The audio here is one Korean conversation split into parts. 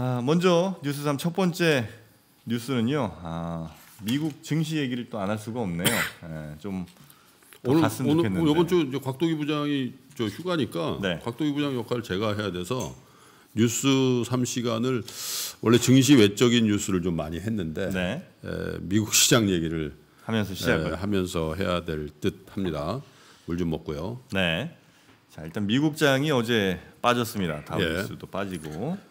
아, 먼저 뉴스 3첫 번째 뉴스는요. 아, 미국 증시 얘기를 또 안 할 수가 없네요. 네, 좀 오늘 갔으면 오늘 좋겠는데. 이번 주 곽도기 부장이 저 휴가니까 네. 곽도기 부장 역할을 제가 해야 돼서 뉴스 3시간을 원래 증시 외적인 뉴스를 좀 많이 했는데 네. 에, 미국 시장 얘기를 하면서 시작을 에, 하면서 해야 될 듯 합니다. 물 좀 먹고요. 네. 자, 일단 미국 장이 어제 빠졌습니다. 다우지수도 예. 빠지고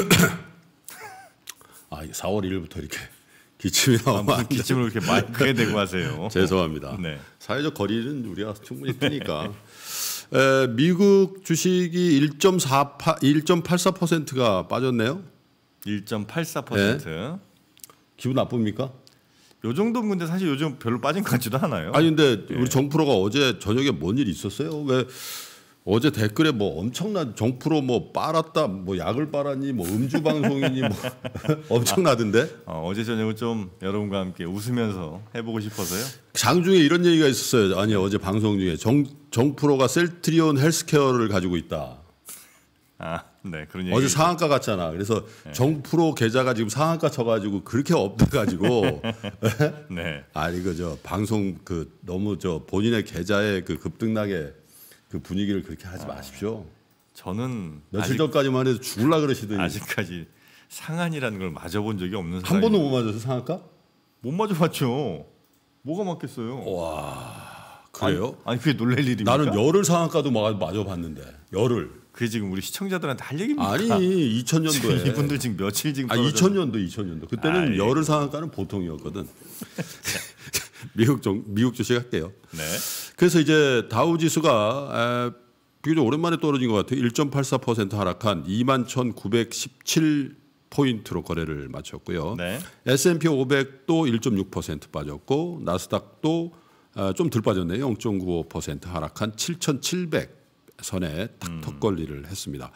아, 4월 1일부터 이렇게 기침이 나오 기침을 이렇게 마이크에 대고 네. 하세요. 죄송합니다. 네. 사회적 거리는 우리가 충분히 뜨니까. 에, 미국 주식이 1.48, 1.84%가 빠졌네요. 1.84%. 네. 기분 나쁩니까? 요 정도면 근데 사실 요즘 별로 빠진 것 같지도 않아요. 아니 근데 예. 우리 정프로가 어제 저녁에 뭔 일 있었어요? 왜 어제 댓글에 뭐 엄청난 정프로 뭐 빨았다 뭐 약을 빨았니 뭐 음주 방송이니 뭐 엄청나던데 어, 어제 저녁을 좀 여러분과 함께 웃으면서 해보고 싶어서요 장중에 이런 얘기가 있었어요 아니 어제 방송 중에 정, 정프로가 셀트리온 헬스케어를 가지고 있다 아, 네 그런 얘기 어제 상한가 갔잖아 그래서 네. 정프로 계좌가 지금 상한가 쳐가지고 그렇게 없대가지고 네 아니 그저 방송 그 너무 저 본인의 계좌에 그 급등나게 그 분위기를 그렇게 하지 아, 마십시오. 저는 며칠 아직, 전까지만 해도 죽을라 그러시더니 아직까지 상한이라는 걸 맞아본 적이 없는 한 번도 못 맞아서 상한가? 못 맞아봤죠. 뭐가 맞겠어요? 와 그래요? 아니, 아니 그게 놀랄 일입니까? 나는 열흘 상한가도 맞아봤는데 열흘. 그게 지금 우리 시청자들한테 할 얘기입니까? 아니 2000년도에 이분들 지금 며칠 지금 아 2000년도 2000년도 그때는 아 열흘 상한가는 보통이었거든. 미국 종 미국 주식 할게요. 네. 그래서 이제 다우 지수가 에, 비교적 오랜만에 떨어진 것 같아요. 1.84% 하락한 21,917 포인트로 거래를 마쳤고요. 네. S&P 500도 1.6% 빠졌고 나스닥도 어, 좀덜 빠졌네요. 0.95% 하락한 7,700 선에 탁 턱걸이를 음. 했습니다.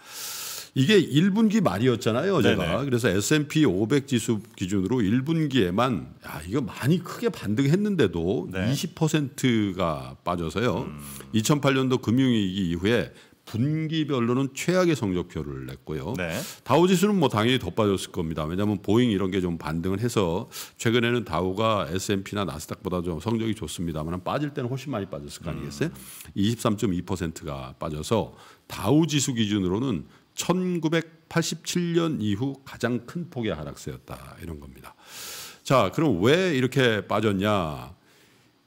이게 1분기 말이었잖아요. 제가. 네네. 그래서 S&P 500 지수 기준으로 1분기에만 야, 이거 많이 크게 반등했는데도 네. 20%가 빠져서요. 음. 2008년도 금융위기 이후에 분기별로는 최악의 성적표를 냈고요. 네. 다우지수는 뭐 당연히 더 빠졌을 겁니다. 왜냐하면 보잉 이런 게 좀 반등을 해서 최근에는 다우가 S&P나 나스닥보다 좀 성적이 좋습니다만 빠질 때는 훨씬 많이 빠졌을 거 아니겠어요? 음. 23.2%가 빠져서 다우지수 기준으로는 1987년 이후 가장 큰 폭의 하락세였다 이런 겁니다. 자, 그럼 왜 이렇게 빠졌냐?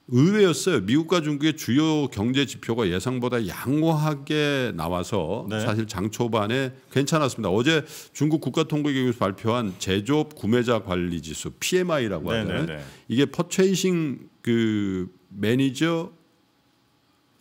의외였어요. 미국과 중국의 주요 경제 지표가 예상보다 양호하게 나와서 네. 사실 장 초반에 괜찮았습니다. 어제 중국 국가통계기구에서 발표한 제조업 구매자 관리 지수 PMI라고 네, 네, 하잖아요. 네네네. 이게 퍼체이싱 그 매니저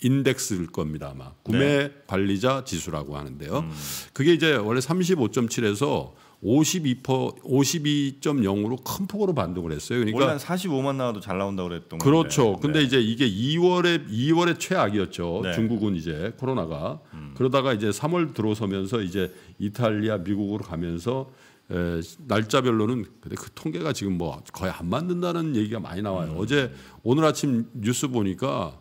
인덱스일 겁니다 아마 네. 구매 네. 관리자 지수라고 하는데요. 음. 그게 이제 원래 35.7에서 52% 52.0으로 큰 폭으로 반등을 했어요. 그러니까 원래 한 45만 나와도 잘 나온다고 그랬던 거죠. 그렇죠. 건데. 근데 네. 이제 이게 2월에 2월에 최악이었죠. 네. 중국은 이제 코로나가 음. 그러다가 이제 3월 들어서면서 이제 이탈리아 미국으로 가면서 에, 날짜별로는 근데 그 통계가 지금 뭐 거의 안 맞는다는 얘기가 많이 나와요. 음. 어제 오늘 아침 뉴스 보니까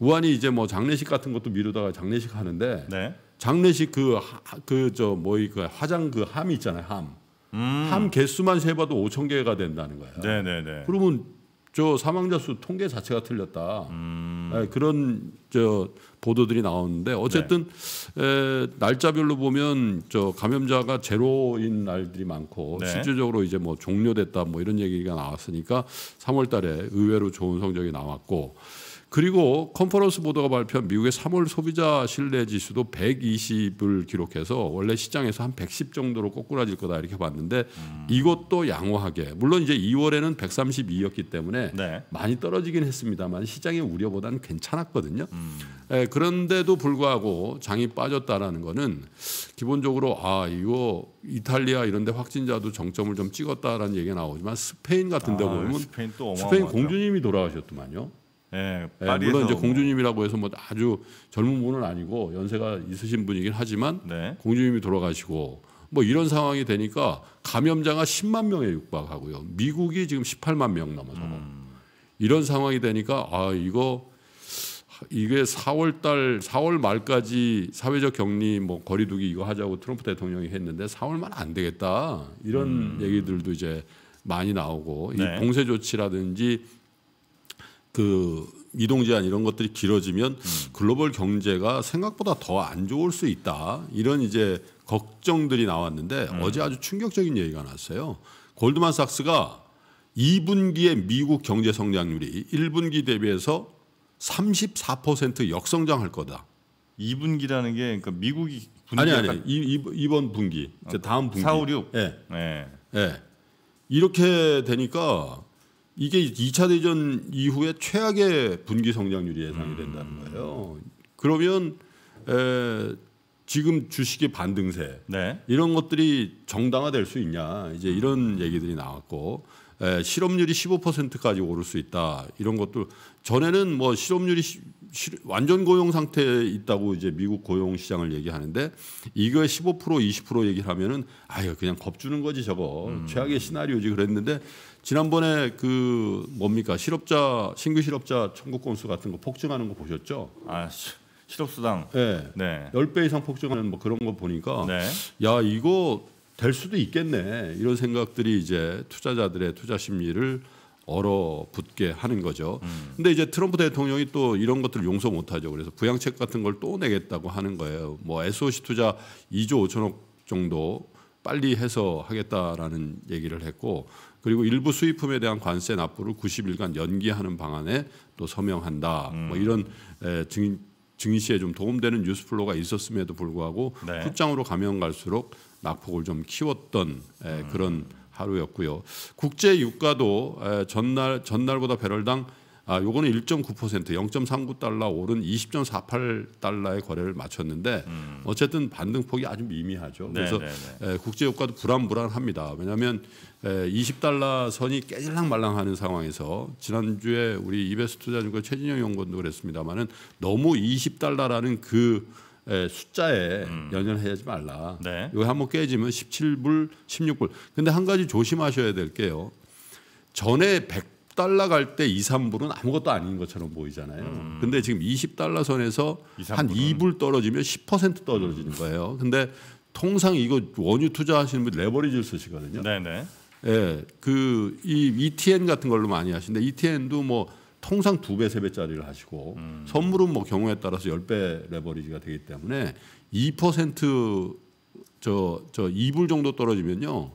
우한이 이제 뭐 장례식 같은 것도 미루다가 장례식 하는데 네. 장례식 그 그 저 뭐이 그 화장 그 함이 있잖아요 함. 음. 함 개수만 세봐도 5천 개가 된다는 거예요. 네네네. 네, 네. 그러면 저 사망자 수 통계 자체가 틀렸다. 음. 네, 그런 저 보도들이 나오는데 어쨌든 네. 에, 날짜별로 보면 저 감염자가 제로인 날들이 많고 네. 실질적으로 이제 뭐 종료됐다 뭐 이런 얘기가 나왔으니까 3월달에 의외로 좋은 성적이 나왔고. 그리고 컨퍼런스 보도가 발표한 미국의 3월 소비자 신뢰 지수도 120을 기록해서 원래 시장에서 한 110 정도로 꼬꾸라질 거다 이렇게 봤는데 음. 이것도 양호하게 물론 이제 2월에는 132였기 때문에 네. 많이 떨어지긴 했습니다만 시장의 우려보다는 괜찮았거든요. 음. 예, 그런데도 불구하고 장이 빠졌다라는 거는 기본적으로 아 이거 이탈리아 이런데 확진자도 정점을 좀 찍었다라는 얘기가 나오지만 스페인 같은 데 아, 보면 스페인, 스페인 공주님이 돌아가셨더만요. 예, 네, 물론 이제 뭐 공주님이라고 해서 뭐 아주 젊은 분은 아니고 연세가 있으신 분이긴 하지만 네. 공주님이 돌아가시고 뭐 이런 상황이 되니까 감염자가 10만 명에 육박하고요. 미국이 지금 18만 명 넘어서 음. 이런 상황이 되니까 아 이거 이게 4월 달 4월 말까지 사회적 격리 뭐 거리두기 이거 하자고 트럼프 대통령이 했는데 4월 말안 되겠다 이런 음. 얘기들도 이제 많이 나오고 네. 이 봉쇄 조치라든지 그 이동 제한 이런 것들이 길어지면 음. 글로벌 경제가 생각보다 더 안 좋을 수 있다 이런 이제 걱정들이 나왔는데 음. 어제 아주 충격적인 얘기가 났어요. 골드만삭스가 2분기에 미국 경제 성장률이 1분기 대비해서 34% 역성장할 거다. 2분기라는 게 그러니까 미국이 아니 아니 간... 이, 이, 번 분기 어, 다음 분기 4, 5, 6 예. 네. 네. 네. 이렇게 되니까 이게 2차 대전 이후에 최악의 분기 성장률이 예상이 된다는 음. 거예요. 그러면 에, 지금 주식의 반등세 네. 이런 것들이 정당화될 수 있냐 이제 이런 음. 얘기들이 나왔고 에, 실업률이 15%까지 오를 수 있다 이런 것도 전에는 뭐 실업률이 완전 고용 상태에 있다고 이제 미국 고용 시장을 얘기하는데 이거 15% 20% 얘기를 하면은 아유 그냥 겁주는 거지 저거 음. 최악의 시나리오지 그랬는데 지난번에 그 뭡니까 실업자 신규 실업자 청구 건수 같은 거 폭증하는 거 보셨죠? 아 실업수당 예. 네. 네. 10배 이상 폭증하는 뭐 그런 거 보니까 네. 야 이거 될 수도 있겠네 이런 생각들이 이제 투자자들의 투자 심리를 얼어붙게 하는 거죠. 음. 근데 이제 트럼프 대통령이 또 이런 것들 을 용서 못하죠. 그래서 부양책 같은 걸 또 내겠다고 하는 거예요. 뭐 SOC 투자 2조 5천억 정도 빨리 해서 하겠다라는 얘기를 했고 그리고 일부 수입품에 대한 관세 납부를 90일간 연기하는 방안에 또 서명한다. 뭐 음. 뭐 이런 에, 증, 증시에 좀 도움되는 뉴스플로가 있었음에도 불구하고 네. 장으로 가면 갈수록 낙폭을 좀 키웠던 에, 음. 그런 하루였고요. 국제 유가도 전날 전날보다 배럴당 아, 요거는 1.9% 0.39달러 오른 20.48달러의 거래를 마쳤는데 음. 어쨌든 반등폭이 아주 미미하죠. 네, 그래서 네, 네. 에, 국제 유가도 불안불안합니다. 왜냐하면 에, 20달러 선이 깨질랑말랑하는 상황에서 지난주에 우리 이베스 투자증권 최진영 연구원도 그랬습니다만은 너무 20달러라는 그 에, 예, 숫자에 음. 연연하지 말라. 네. 이거 한 번 깨지면 17불, 16불. 근데 한 가지 조심하셔야 될 게요. 전에 100달러 갈 때 2, 3불은 아무것도 아닌 것처럼 보이잖아요. 음. 근데 지금 20달러 선에서 2, 한 2불 떨어지면 10% 떨어지는 음. 거예요. 근데 통상 이거 원유 투자하시는 분 레버리지를 쓰시거든요. 네네. 네. 예, 그 이 ETN 같은 걸로 많이 하시는데 ETN도 뭐 통상 두 배, 세 배짜리를 하시고 음. 선물은 뭐 경우에 따라서 1 0배 레버리지가 되기 때문에 2%저저 2불 정도 떨어지면요.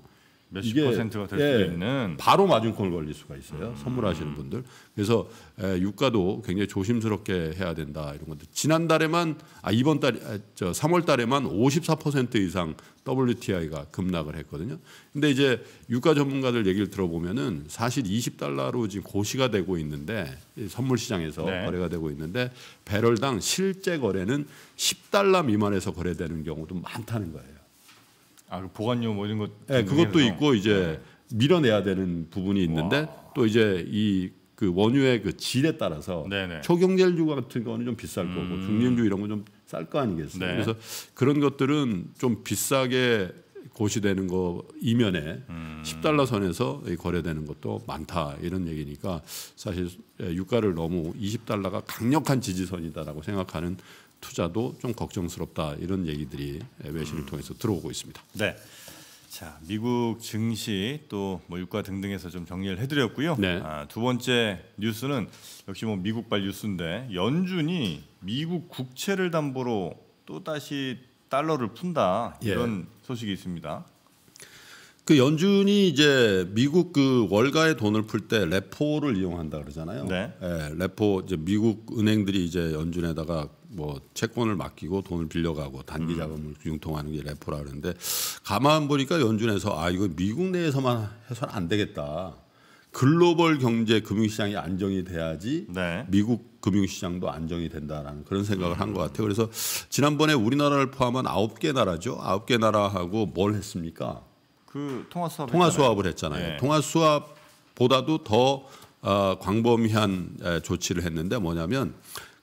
몇십 퍼센트가 될 예, 수 있는 바로 마중콜 걸릴 수가 있어요. 음. 선물하시는 분들. 그래서 에, 유가도 굉장히 조심스럽게 해야 된다 이런 것들. 지난달에만 아 이번 달 아, 저 3월 달에만 54% 이상 WTI가 급락을 했거든요. 근데 이제 유가 전문가들 얘기를 들어보면은 사실 20달러로 지금 고시가 되고 있는데 선물 시장에서 네. 거래가 되고 있는데 배럴당 실제 거래는 10달러 미만에서 거래되는 경우도 많다는 거예요. 아, 그 보관료 뭐 이런 것. 네, 그것도 있고 이제 네. 밀어내야 되는 부분이 있는데 와. 또 이제 이 그 원유의 그 질에 따라서 네네. 초경제류 같은 거는 좀 비쌀 음. 거고 중림류 이런 건 좀 쌀 거 아니겠어요. 네. 그래서 그런 것들은 좀 비싸게 고시되는 거 이면에 음. 10달러 선에서 거래되는 것도 많다 이런 얘기니까 사실 예, 유가를 너무 20달러가 강력한 지지선이다라고 생각하는 투자도 좀 걱정스럽다 이런 얘기들이 외신을 음. 통해서 들어오고 있습니다. 네. 자 미국 증시 또뭐 유가 등등에서 좀 정리를 해드렸고요. 네. 아, 두 번째 뉴스는 역시 뭐 미국발 뉴스인데 연준이 미국 국채를 담보로 또 다시 달러를 푼다 이런 예. 소식이 있습니다. 그 연준이 이제 미국 그 월가의 돈을 풀 때 레포를 이용한다 그러잖아요. 네. 예, 레포 이제 미국 은행들이 이제 연준에다가 뭐 채권을 맡기고 돈을 빌려가고 단기 자금을 융통하는 게 레포라 그러는데 가만 보니까 연준에서 아 이거 미국 내에서만 해서는 안 되겠다. 글로벌 경제 금융시장이 안정이 돼야지 네. 미국 금융시장도 안정이 된다라는 그런 생각을 한 것 같아요. 그래서 지난번에 우리나라를 포함한 아홉 개 나라죠. 아홉 개 나라하고 뭘 했습니까? 그 통화 수합 통화 수합을 했잖아요. 네. 통화 수합보다도 더 어, 광범위한 에, 조치를 했는데 뭐냐면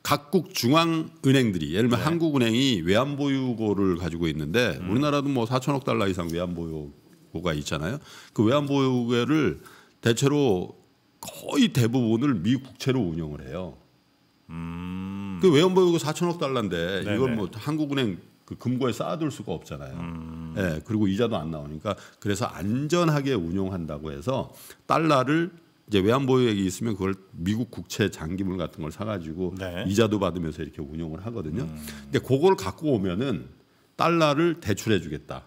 각국 중앙은행들이 예를 들면 네. 한국은행이 외환보유고를 가지고 있는데 음. 우리나라도 뭐 4천억 달러 이상 외환보유고가 있잖아요. 그 외환보유고를 대체로 거의 대부분을 미 국채로 운영을 해요. 음. 그 외환보유고 4천억 달러인데 네네. 이걸 네. 뭐 한국은행 그 금고에 쌓아둘 수가 없잖아요. 음. 예, 그리고 이자도 안 나오니까 그래서 안전하게 운영한다고 해서 달러를 이제 외환보유액이 있으면 그걸 미국 국채 장기물 같은 걸 사가지고 네. 이자도 받으면서 이렇게 운용을 하거든요. 음. 근데 그걸 갖고 오면은 달러를 대출해주겠다,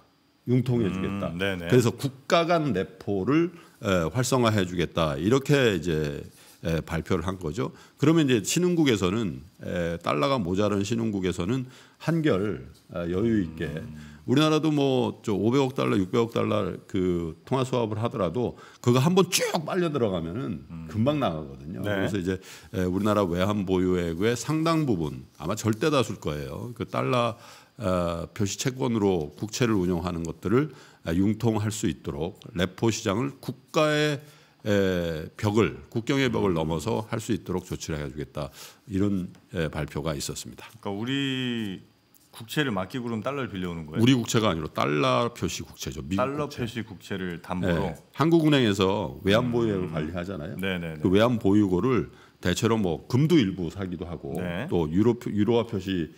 융통해주겠다. 음, 그래서 국가간 내포를 에, 활성화해주겠다 이렇게 이제 에, 발표를 한 거죠. 그러면 이제 신흥국에서는 에, 달러가 모자란 신흥국에서는 한결 아, 여유 있게. 음. 우리나라도 뭐저 500억 달러, 600억 달러 그 통화 수합을 하더라도 그거 한 번 쭉 빨려 들어가면은 음. 금방 나가거든요. 네. 그래서 이제 우리나라 외환 보유액의 상당 부분 아마 절대 다수일 거예요. 그 달러 어, 표시 채권으로 국채를 운영하는 것들을 융통할 수 있도록 레포 시장을 국가의 에, 벽을 국경의 벽을 넘어서 할 수 있도록 조치를 해주겠다 이런 에, 발표가 있었습니다. 그러니까 우리 국채를 맡기고 그럼 달러를 빌려오는 거예요? 우리 국채가 아니라 달러 표시 국채죠. 달러 국채. 표시 국채를 담보로 네. 한국은행에서 외환 음. 보유액을 음. 관리하잖아요. 네네네. 네, 네. 그 외환 보유고를 대체로 뭐 금도 일부 사기도 하고 네. 또 유로 유로화 표시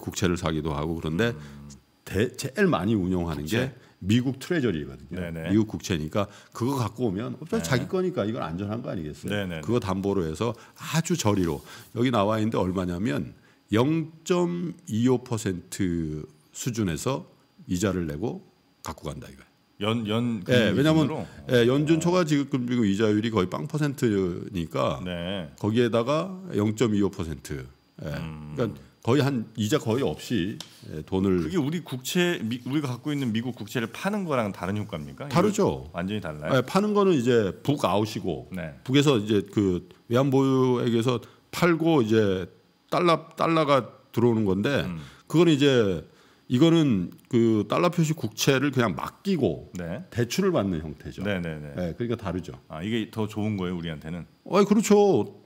국채를 사기도 하고 그런데 음. 대, 제일 많이 운용하는 국채? 게 미국 트레저리거든요. 네네. 네. 미국 국채니까 그거 갖고 오면 어 자기 거니까 이건 안전한 거 아니겠어요? 네네네. 그거 담보로 해서 아주 저리로 여기 나와 있는데 얼마냐면 0.25% 수준에서 이자를 내고 갖고 간다 이거 연, 연, 예, 네, 왜냐면 하 예, 아. 연준 초과 지급금리고 이자율이 거의 빵 퍼센트니까 네. 거기에다가 0.25%. 예. 음. 그러니까 거의 한 이자 거의 없이 예, 돈을 그게 우리 국채 미, 우리가 갖고 있는 미국 국채를 파는 거랑 다른 효과입니까? 다르죠. 완전히 달라요. 네, 파는 거는 이제 북 아웃이고 네. 북에서 이제 그 외환보유액에서 팔고 이제 달러 달러가 들어오는 건데 음. 그건 이제 이거는 그 달러 표시 국채를 그냥 맡기고 네. 대출을 받는 형태죠. 네네네. 네, 네. 네, 그러니까 다르죠. 아 이게 더 좋은 거예요 우리한테는. 아 그렇죠.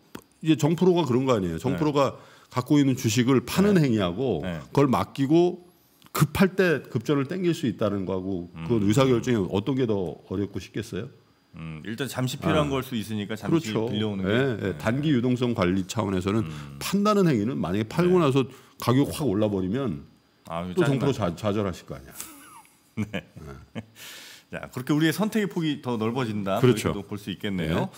이제 정프로가 그런 거 아니에요. 정프로가 네. 갖고 있는 주식을 파는 네. 행위하고 그걸 맡기고 급할 때 급전을 땡길 수 있다는 거하고 그건 음. 의사결정이 어떤 게 더 어렵고 쉽겠어요? 음, 일단 잠시 필요한 아, 걸수 있으니까 잠시 그렇죠. 빌려오는 예, 게 네. 단기 유동성 관리 차원에서는 음. 판다는 행위는 만약에 팔고 네. 나서 가격 확 올라 버리면 아, 또정부로 좌절하실 거 아니야. 네. 네. 자 그렇게 우리의 선택의 폭이 더 넓어진다. 그렇죠. 볼 수 있겠네요. 네.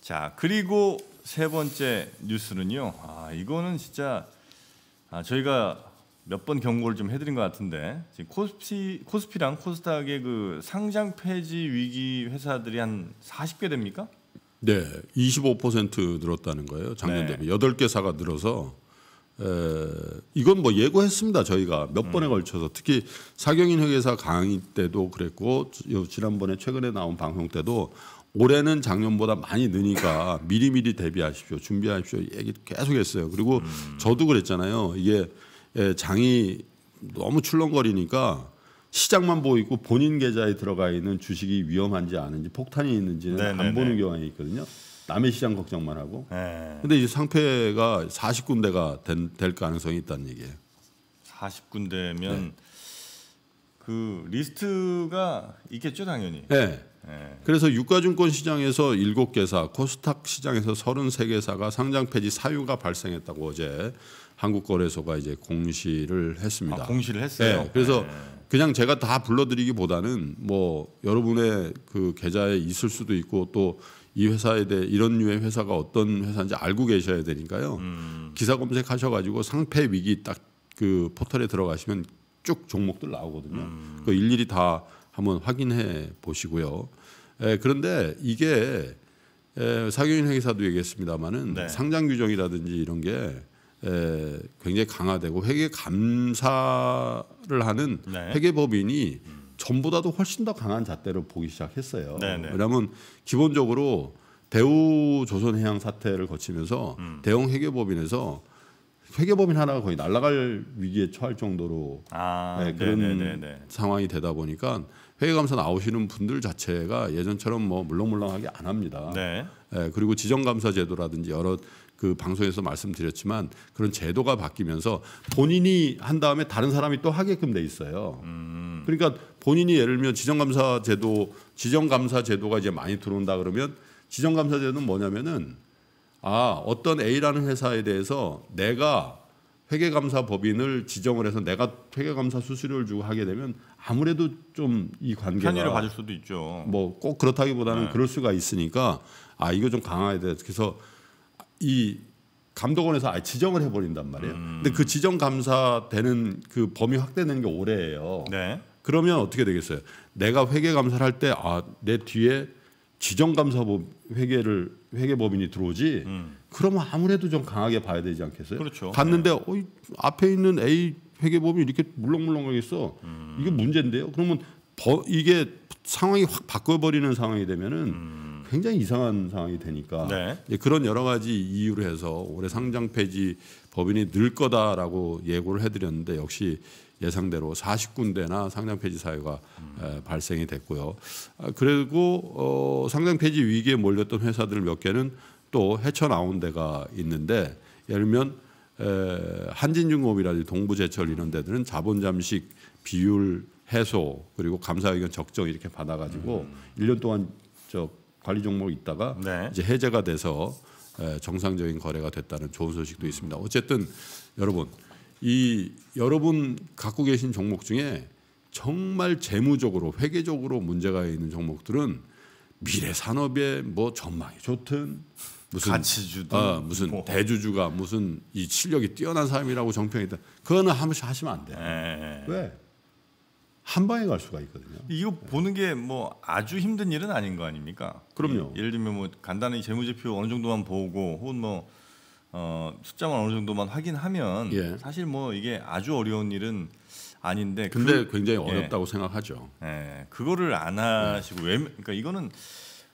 자 그리고 세 번째 뉴스는요. 아 이거는 진짜 아, 저희가 몇번 경고를 좀 해드린 것 같은데 지금 코스피 코스피랑 코스닥의 그 상장 폐지 위기 회사들이 한 40개 됩니까? 네, 25% 늘었다는 거예요. 작년 네. 대비 여덟 개사가 늘어서 에, 이건 뭐 예고했습니다. 저희가 몇 음. 번에 걸쳐서 특히 사경인 회계사 강의 때도 그랬고 지난번에 최근에 나온 방송 때도 올해는 작년보다 많이 느니까 미리미리 대비하십시오. 준비하십시오. 얘기 계속 했어요. 그리고 음. 저도 그랬잖아요. 이게 예, 장이 너무 출렁거리니까 시장만 보이고 본인 계좌에 들어가 있는 주식이 위험한지 아닌지 폭탄이 있는지는 네네네. 안 보는 경향이 있거든요. 남의 시장 걱정만 하고. 네. 근데 이제 상패가 40군데가 된, 될 가능성이 있다는 얘기예요. 40군데면 네. 그 리스트가 있겠죠 당연히. 네. 네. 그래서 유가증권 시장에서 7개사, 코스닥 시장에서 33개사가 상장 폐지 사유가 발생했다고 어제 한국거래소가 이제 공시를 했습니다. 아, 공시를 했어요. 네, 그래서 네. 그냥 제가 다 불러드리기보다는 뭐 여러분의 그 계좌에 있을 수도 있고 또 이 회사에 대해 이런 류의 회사가 어떤 회사인지 알고 계셔야 되니까요. 음. 기사 검색하셔가지고 상패 위기 딱 그 포털에 들어가시면 쭉 종목들 나오거든요. 음. 그 일일이 다 한번 확인해 보시고요. 에, 예, 그런데 이게 에, 예, 사교인 회계사도 얘기했습니다마는 네. 상장 규정이라든지 이런 게 에, 굉장히 강화되고 회계 감사를 하는 네. 회계법인이 전보다도 훨씬 더 강한 잣대로 보기 시작했어요. 네네. 왜냐하면 기본적으로 대우 조선해양 사태를 거치면서 음. 대형 회계법인에서 회계법인 하나가 거의 날라갈 위기에 처할 정도로 아, 네, 그런 네네네네. 상황이 되다 보니까 회계감사 나오시는 분들 자체가 예전처럼 뭐 물렁물렁하게 안 합니다. 네. 네 그리고 지정감사 제도라든지 여러 그 방송에서 말씀드렸지만 그런 제도가 바뀌면서 본인이 한 다음에 다른 사람이 또 하게끔 돼 있어요. 음. 그러니까 본인이 예를 들면 지정감사 제도 지정감사 제도가 이제 많이 들어온다 그러면 지정감사 제도는 뭐냐면은 아 어떤 A라는 회사에 대해서 내가 회계감사 법인을 지정을 해서 내가 회계감사 수수료를 주고 하게 되면 아무래도 좀 이 관계가 편의를 받을 수도 있죠. 뭐 꼭 그렇다기보다는 네. 그럴 수가 있으니까 아 이거 좀 강화해야 돼. 그래서 이 감독원에서 아예 지정을 해버린단 말이에요. 음. 근데 그 지정 감사되는 그 범위 확대되는 게 올해예요. 네. 그러면 어떻게 되겠어요? 내가 회계 감사를 할 때 아 내 뒤에 지정감사법 회계를 회계법인이 들어오지 음. 그러면 아무래도 좀 강하게 봐야 되지 않겠어요? 그렇죠. 갔는데 네. 어이 앞에 있는 A 회계법이 인 이렇게 물렁물렁하게 있어. 음. 이게 문제인데요. 그러면 버, 이게 상황이 확 바꿔버리는 상황이 되면은 음. 굉장히 이상한 상황이 되니까 네. 그런 여러 가지 이유로 해서 올해 상장 폐지 법인이 늘 거다라고 예고를 해드렸는데 역시 예상대로 40군데나 상장 폐지 사유가 음. 발생이 됐고요. 아, 그리고 어, 상장 폐지 위기에 몰렸던 회사들 몇 개는 또 헤쳐나온 데가 있는데 예를 들면 에, 한진중공업이라든지 동부제철 이런 데들은 자본 잠식 비율 해소 그리고 감사의견 적정 이렇게 받아가지고 음. 1년 동안 저 관리 종목 있다가 네. 이제 해제가 돼서 정상적인 거래가 됐다는 좋은 소식도 있습니다. 어쨌든 여러분 이 여러분 갖고 계신 종목 중에 정말 재무적으로 회계적으로 문제가 있는 종목들은 미래 산업의 뭐 전망이 좋든 무슨 가치주든 아, 무슨 뭐. 대주주가 무슨 이 실력이 뛰어난 사람이라고 정평했다 그거는 한 번씩 하시면 안 돼요. 네. 예, 예, 예. 왜? 한 방에 갈 수가 있거든요. 이거 네. 보는 게 뭐 아주 힘든 일은 아닌 거 아닙니까? 그럼요. 예, 예를 들면 뭐 간단히 재무제표 어느 정도만 보고 혹은 뭐 어, 숫자만 어느 정도만 확인하면 예. 사실 뭐 이게 아주 어려운 일은 아닌데 근데 그, 굉장히 예. 어렵다고 예. 생각하죠. 예. 그거를 안 하시고 외 그러니까 이거는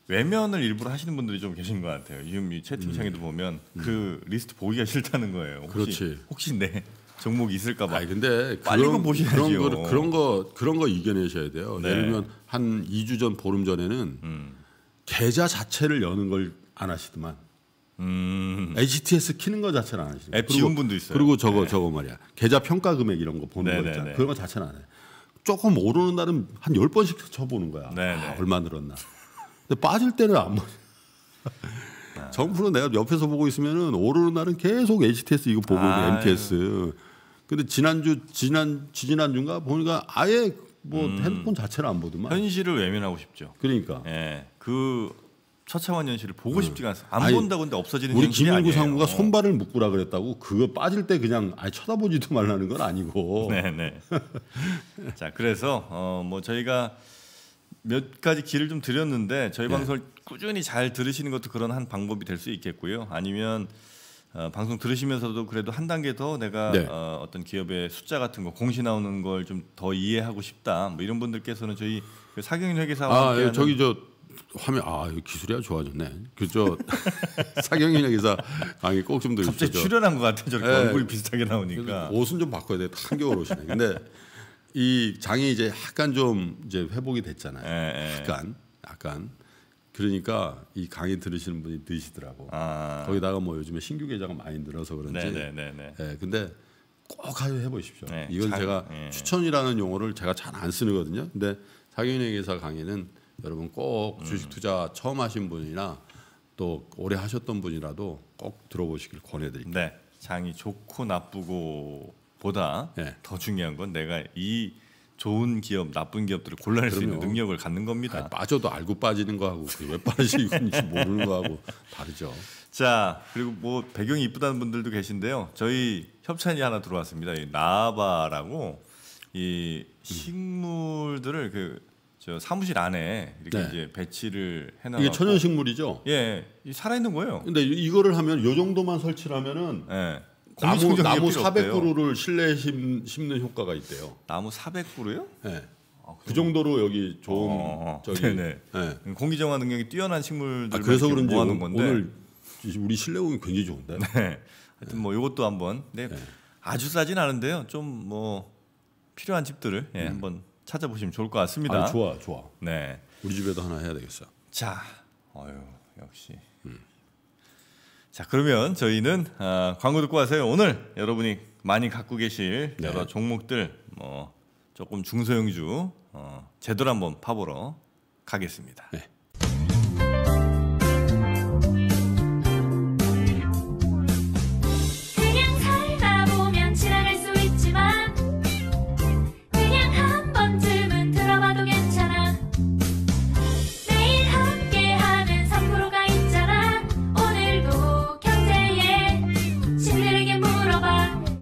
외면을 일부러 하시는 분들이 좀 계신 것 같아요. 지금 이 채팅창에도 음. 보면 음. 그 음. 리스트 보기가 싫다는 거예요. 혹시, 그렇지. 혹시 내 종목 이 있을까 봐. 아 근데 빨리 그런, 보시야죠 그런 그런 거 그런 거 이겨내셔야 돼요. 네. 예를 들면 한 2주 전 보름 전에는 음. 계좌 자체를 여는 걸 안 하시더만. 음. HTS 키는 거 자체는 안 하시는 앱 지운 분도 있어요. 그리고 저거 네. 저거 말이야. 계좌 평가 금액 이런 거 보는 네네네. 거 있잖아. 그런 거 자체는 안 해. 조금 오르는 날은 한1 열번씩 쳐보는 거야. 아, 얼마 늘었나. 근데 빠질 때는 안 보지. 아. 네. 정부는 내가 옆에서 보고 있으면은 오르는 날은 계속 HTS 이거 보고 아, MTS. 예. 근데 지난주 지난 지난 주인가 보니까 아예 뭐 음. 핸드폰 자체를 안 보더만. 현실을 외면하고 싶죠. 그러니까. 예. 그 처차원 현실을 보고 네. 싶지가 않아서 안 아니, 본다고 근데 없어지는 우리 김일구 상무가 손발을 묶으라 그랬다고 그거 빠질 때 그냥 아 쳐다보지도 말라는 건 아니고 네네 네. 자 그래서 어, 뭐 저희가 몇 가지 길을 좀 드렸는데 저희 네. 방송을 꾸준히 잘 들으시는 것도 그런 한 방법이 될 수 있겠고요 아니면 어, 방송 들으시면서도 그래도 한 단계 더 내가 네. 어, 어떤 기업의 숫자 같은 거 공시 나오는 걸 좀 더 이해하고 싶다 뭐 이런 분들께서는 저희 그 사경인 회계사와 아, 함께하는 예, 저기 저 화면 아 기술이야 좋아졌네. 그저 사경인 기사 강의 꼭 좀 들으시죠. 갑자기 출연한 것 같아 저렇게 네. 얼굴이 비슷하게 나오니까. 옷은 좀 바꿔야 돼. 한겨울 옷이네. 근데 이 장이 이제 약간 좀 이제 회복이 됐잖아요. 네. 약간 약간 그러니까 이 강의 들으시는 분이 드시더라고. 아. 거기다가 뭐 요즘에 신규 계좌가 많이 늘어서 그런지. 네네네. 네, 네, 네, 네. 근데 꼭 하여 해보십시오. 이건 잘, 제가 추천이라는 용어를 제가 잘 안 쓰거든요. 는 근데 사경인 회기사 강의는 여러분 꼭 주식 음. 투자 처음 하신 분이나 또 오래 하셨던 분이라도 꼭 들어보시길 권해드립니다. 네, 장이 좋고 나쁘고 보다 네. 더 중요한 건 내가 이 좋은 기업, 나쁜 기업들을 골라낼 그럼요. 수 있는 능력을 갖는 겁니다. 아니, 빠져도 알고 빠지는 거하고 왜 빠지는지 모르는 거하고 다르죠. 자, 그리고 뭐 배경이 이쁘다는 분들도 계신데요. 저희 협찬이 하나 들어왔습니다. 이 나바라고 이 식물들을 그저 사무실 안에 이렇게 네. 이제 배치를 해놔. 이게 천연식물이죠? 예, 살아있는 거예요. 근데 이거를 하면 요 정도만 설치를 하면은 예. 나무 나무 400그루를 실내에 심, 는 효과가 있대요. 나무 400그루요? 네. 예. 아, 그 정도로 여기 좋은 어, 어, 어. 저기 네, 네. 예. 공기 정화 능력이 뛰어난 식물들 아, 그래서 그런지 모아놓은 건데 오늘 우리 실내 공기 굉장히 좋은데. 네. 하여튼 네. 뭐 이것도 한번. 네. 아주 싸진 않은데요. 좀 뭐 필요한 집들을 예, 음. 한번 찾아보시면 좋을 것 같습니다. 아, 좋아, 좋아. 네. 우리 집에도 하나 해야 되겠어. 자, 어유 역시. 음. 자, 그러면 저희는 어, 광고 듣고 와서요. 오늘 여러분이 많이 갖고 계실 네. 여러 종목들 뭐 조금 중소형주 어, 제대로 한번 파보러 가겠습니다. 네.